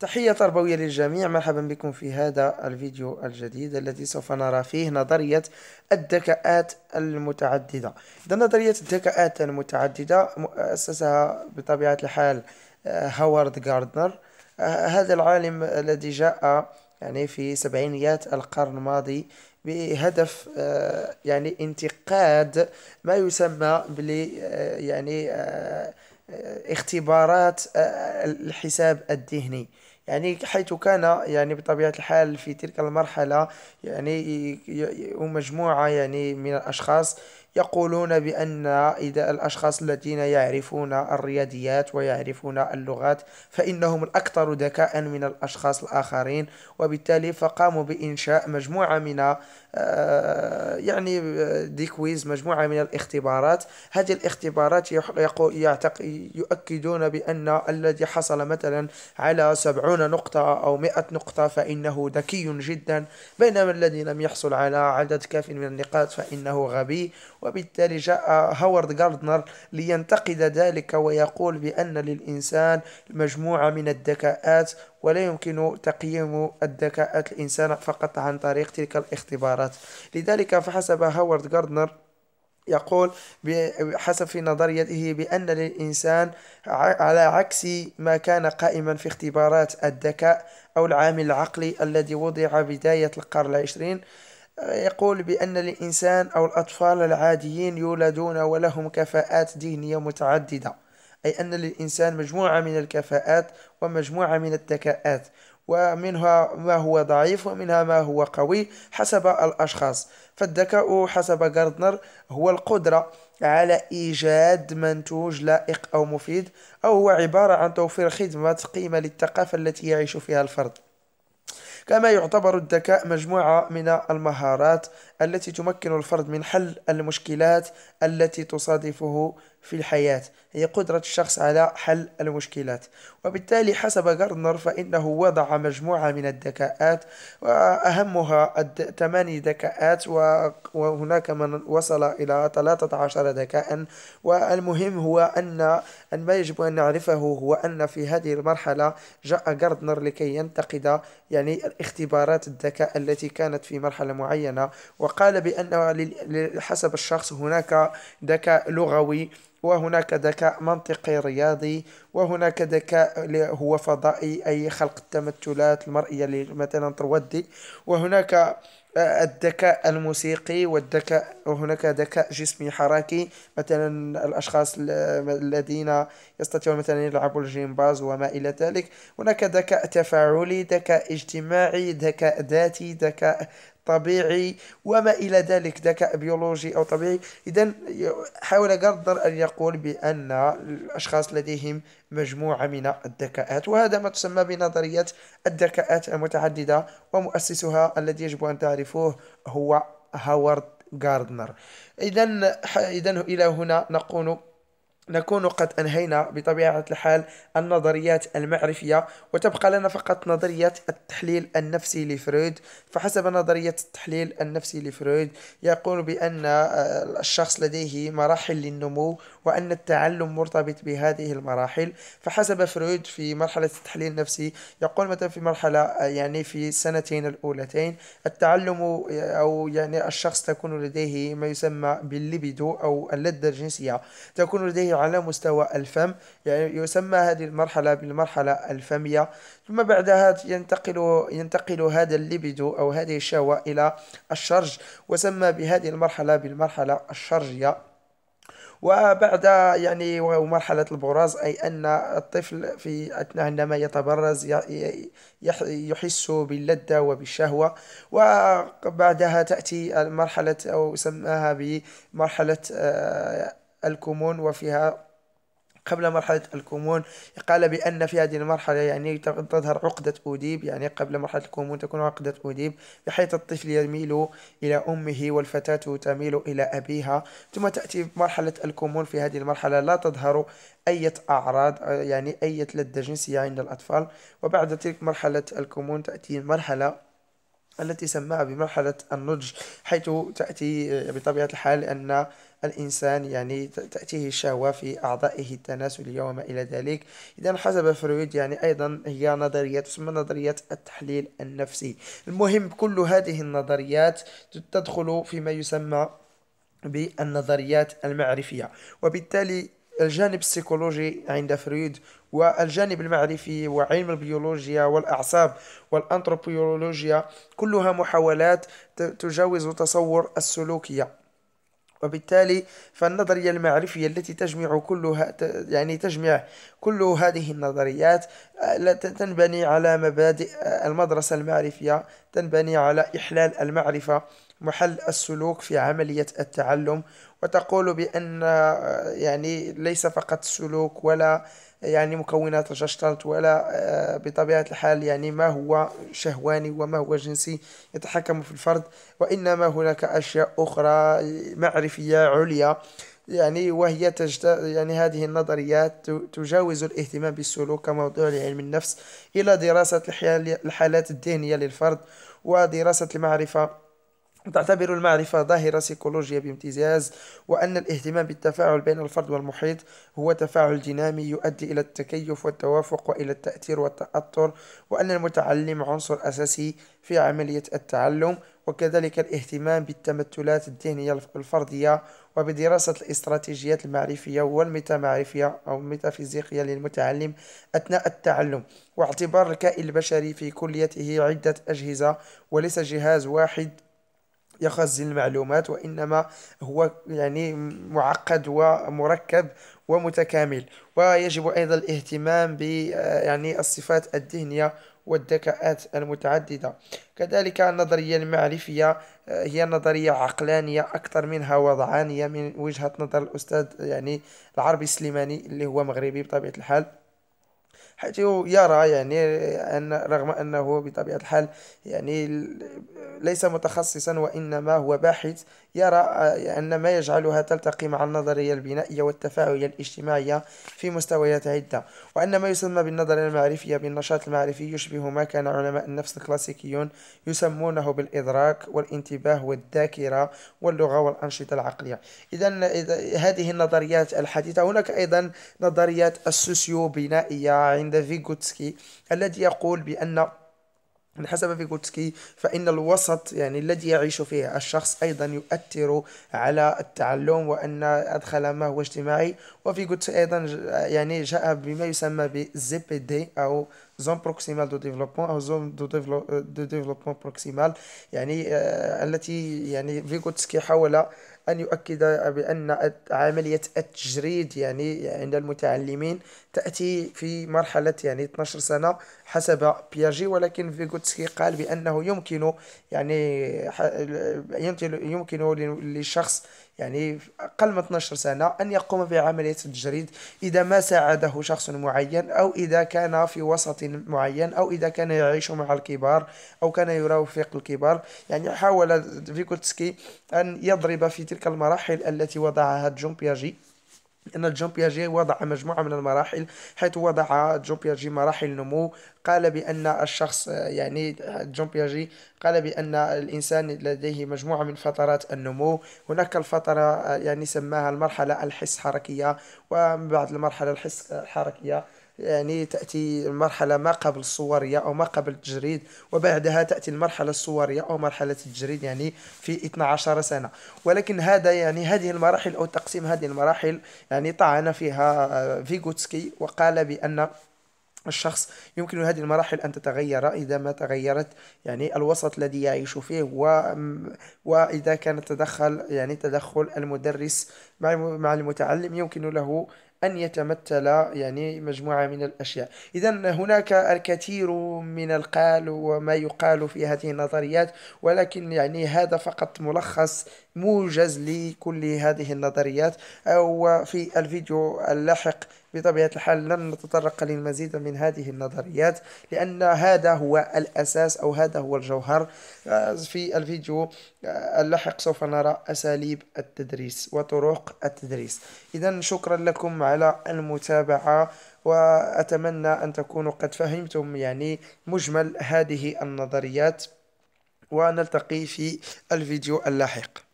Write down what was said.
تحية تربوية للجميع مرحبا بكم في هذا الفيديو الجديد الذي سوف نرى فيه نظرية الذكاءات المتعددة إذا نظرية الذكاءات المتعددة أسسها بطبيعة الحال آه، هوارد غاردنر آه، هذا العالم الذي جاء يعني في سبعينيات القرن الماضي بهدف آه، يعني انتقاد ما يسمى بال يعني اختبارات الحساب الذهني يعني حيث كان يعني بطبيعة الحال في تلك المرحلة يعني ومجموعة يعني من الأشخاص يقولون بأن إذا الأشخاص الذين يعرفون الرياضيات ويعرفون اللغات فإنهم الأكثر ذكاء من الأشخاص الآخرين وبالتالي فقاموا بإنشاء مجموعة من آه، يعني آه، ديكويز مجموعة من الاختبارات هذه الاختبارات يؤكدون بأن الذي حصل مثلا على سبعون نقطة أو مئة نقطة فإنه ذكي جدا بينما الذي لم يحصل على عدد كاف من النقاط فإنه غبي وبالتالي جاء هوارد غاردنر لينتقد ذلك ويقول بأن للإنسان مجموعة من الذكاءات ولا يمكن تقييم الذكاءات الإنسان فقط عن طريق تلك الاختبارات لذلك فحسب هوارد غاردنر يقول بحسب نظريته بأن للإنسان على عكس ما كان قائما في اختبارات الذكاء أو العامل العقلي الذي وضع بداية القرن العشرين يقول بأن الإنسان أو الأطفال العاديين يولدون ولهم كفاءات ذهنية متعددة أي أن للإنسان مجموعة من الكفاءات ومجموعة من الذكاءات ومنها ما هو ضعيف ومنها ما هو قوي حسب الأشخاص فالذكاء حسب غاردنر هو القدرة على إيجاد منتوج لائق أو مفيد أو هو عبارة عن توفير خدمة قيمة للثقافة التي يعيش فيها الفرد كما يعتبر الذكاء مجموعة من المهارات التي تمكن الفرد من حل المشكلات التي تصادفه في الحياة هي قدرة الشخص على حل المشكلات وبالتالي حسب غاردنر فإنه وضع مجموعة من الذكاءات وأهمها ثماني ذكاءات وهناك من وصل إلى 13 ذكاء والمهم هو أن ما يجب أن نعرفه هو أن في هذه المرحلة جاء غاردنر لكي ينتقد يعني اختبارات الذكاء التي كانت في مرحلة معينة و وقال بأن حسب الشخص هناك ذكاء لغوي وهناك ذكاء منطقي رياضي وهناك ذكاء هو فضائي أي خلق التمثلات المرئية مثلا ترودي وهناك آه، الذكاء الموسيقي والذكاء وهناك ذكاء جسمي حركي مثلا الاشخاص الذين يستطيعون مثلا يلعبوا الجيمباز وما الى ذلك هناك ذكاء تفاعلي ذكاء اجتماعي ذكاء ذاتي ذكاء طبيعي وما إلى ذلك ذكاء بيولوجي أو طبيعي إذا حاول غاردنر أن يقول بأن الأشخاص لديهم مجموعة من الذكاءات وهذا ما تسمى بنظرية الذكاءات المتعددة ومؤسسها الذي يجب أن تعرفوه هو هوارد غاردنر إذا إذا إلى هنا نقول نكون قد أنهينا بطبيعة الحال النظريات المعرفية وتبقى لنا فقط نظرية التحليل النفسي لفرويد فحسب نظرية التحليل النفسي لفرويد يقول بأن آه، الشخص لديه مراحل للنمو وأن التعلم مرتبط بهذه المراحل فحسب فرويد في مرحلة التحليل النفسي يقول مثلا في مرحلة آه، يعني في السنتين الأولتين التعلم آه، أو يعني الشخص تكون لديه ما يسمى بالليبيدو أو اللذة الجنسية تكون لديه على مستوى الفم يعني يسمى هذه المرحلة بالمرحلة الفمية ثم بعدها ينتقل ينتقل هذا الليبيدو أو هذه الشهوة إلى الشرج وسمى بهذه المرحلة بالمرحلة الشرجية وبعد يعني ومرحلة البراز أي أن الطفل في أثناء عندما يتبرز يحس باللذة وبالشهوة وبعدها تأتي مرحلة أو سماها بمرحلة آه، الكومون وفيها قبل مرحلة الكومون قال بأن في هذه المرحلة يعني تظهر عقدة أوديب يعني قبل مرحلة الكومون تكون عقدة أوديب بحيث الطفل يميل إلى أمه والفتاة تميل إلى أبيها ثم تأتي مرحلة الكومون في هذه المرحلة لا تظهر أي أعراض يعني أي لذة جنسية عند الأطفال وبعد تلك مرحلة الكومون تأتي مرحلة التي سماها بمرحلة النضج حيث تأتي آه، بطبيعة الحال أن الإنسان يعني تأتيه الشهوة في أعضائه التناسلية وما إلى ذلك إذا حسب فرويد يعني أيضا هي نظرية تسمى نظرية التحليل النفسي المهم كل هذه النظريات تدخل فيما يسمى بالنظريات المعرفية وبالتالي الجانب السيكولوجي عند فرويد والجانب المعرفي وعلم البيولوجيا والأعصاب والأنتروبيولوجيا كلها محاولات تجاوز تصور السلوكية وبالتالي فالنظرية المعرفية التي تجمع كلها يعني تجمع كل هذه النظريات آه، تنبني على مبادئ آه، المدرسة المعرفية تنبني على إحلال المعرفة محل السلوك في عملية التعلم وتقول بأن آه، يعني ليس فقط السلوك ولا يعني مكونات الجشتلت ولا آه، بطبيعة الحال يعني ما هو شهواني وما هو جنسي يتحكم في الفرد وإنما هناك أشياء أخرى معرفية عليا يعني وهي تجد يعني هذه النظريات تجاوز الاهتمام بالسلوك كموضوع لعلم النفس إلى دراسة الحالات الذهنية للفرد ودراسة المعرفة تعتبر المعرفة ظاهرة سيكولوجية بامتياز وأن الاهتمام بالتفاعل بين الفرد والمحيط هو تفاعل دينامي يؤدي إلى التكيف والتوافق وإلى التأثير والتأثر وأن المتعلم عنصر أساسي في عملية التعلم وكذلك الاهتمام بالتمثلات الذهنية الفردية وبدراسة الاستراتيجيات المعرفية والميتامعرفية أو الميتافيزيقية للمتعلم أثناء التعلم واعتبار الكائن البشري في كليته عدة أجهزة وليس جهاز واحد يخزن المعلومات وإنما هو يعني معقد ومركب ومتكامل ويجب أيضا الاهتمام ب آه، يعني الصفات الذهنية والذكاءات المتعددة كذلك النظرية المعرفية آه، هي نظرية عقلانية أكثر منها وضعانية من وجهة نظر الأستاذ يعني العربي السليماني اللي هو مغربي بطبيعة الحال حيث يرى يعني أن رغم أنه بطبيعة الحال يعني ليس متخصصا وإنما هو باحث يرى آه، أن ما يجعلها تلتقي مع النظرية البنائية والتفاعلية الاجتماعية في مستويات عدة وأن ما يسمى بالنظرية المعرفية بالنشاط المعرفي يشبه ما كان علماء النفس الكلاسيكيون يسمونه بالإدراك والانتباه والذاكرة واللغة والأنشطة العقلية إذا هذه النظريات الحديثة هناك أيضا نظريات السوسيو بنائية عند فيغوتسكي الذي يقول بأن بحسب فيغوتسكي فيجوتسكي فإن الوسط يعني الذي يعيش فيه الشخص أيضا يؤثر على التعلم وأن أدخل ما هو اجتماعي وفيجوتسكي أيضا يعني جاء بما يسمى بـ بي دي أو زون بروكسيمال دو ديفلوبمون أو زون دو ديفلوبمون بروكسيمال يعني آه، التي يعني فيجوتسكي حاول أن يؤكد بأن عملية التجريد يعني عند المتعلمين تأتي في مرحلة يعني 12 سنة حسب بياجي ولكن فيغوتسكي قال بأنه يمكن يعني يمكن للشخص يعني أقل من 12 سنة أن يقوم بعملية التجريد إذا ما ساعده شخص معين أو إذا كان في وسط معين أو إذا كان يعيش مع الكبار أو كان يرافق الكبار يعني حاول فيكوتسكي أن يضرب في تلك المراحل التي وضعها جون بياجي أن جون بياجي وضع مجموعة من المراحل حيث وضع جون بياجي مراحل نمو قال بأن الشخص يعني جون بياجي قال بأن الإنسان لديه مجموعة من فترات النمو هناك الفترة يعني سماها المرحلة الحس حركية ومن بعد المرحلة الحس الحركية يعني تأتي المرحلة ما قبل الصورية أو ما قبل التجريد وبعدها تأتي المرحلة الصورية أو مرحلة التجريد يعني في 12 سنة ولكن هذا يعني هذه المراحل أو تقسيم هذه المراحل يعني طعن فيها آه، فيغوتسكي وقال بأن الشخص يمكن هذه المراحل أن تتغير إذا ما تغيرت يعني الوسط الذي يعيش فيه و... وإذا كان تدخل يعني تدخل المدرس مع مع المتعلم يمكن له أن يتمثل يعني مجموعة من الأشياء إذا هناك الكثير من القال وما يقال في هذه النظريات ولكن يعني هذا فقط ملخص موجز لكل هذه النظريات وفي الفيديو اللاحق بطبيعة الحال لن نتطرق للمزيد من هذه النظريات لأن هذا هو الأساس أو هذا هو الجوهر آه، في الفيديو آه، اللاحق سوف نرى أساليب التدريس وطرق التدريس إذا شكرا لكم على المتابعة وأتمنى أن تكونوا قد فهمتم يعني مجمل هذه النظريات ونلتقي في الفيديو اللاحق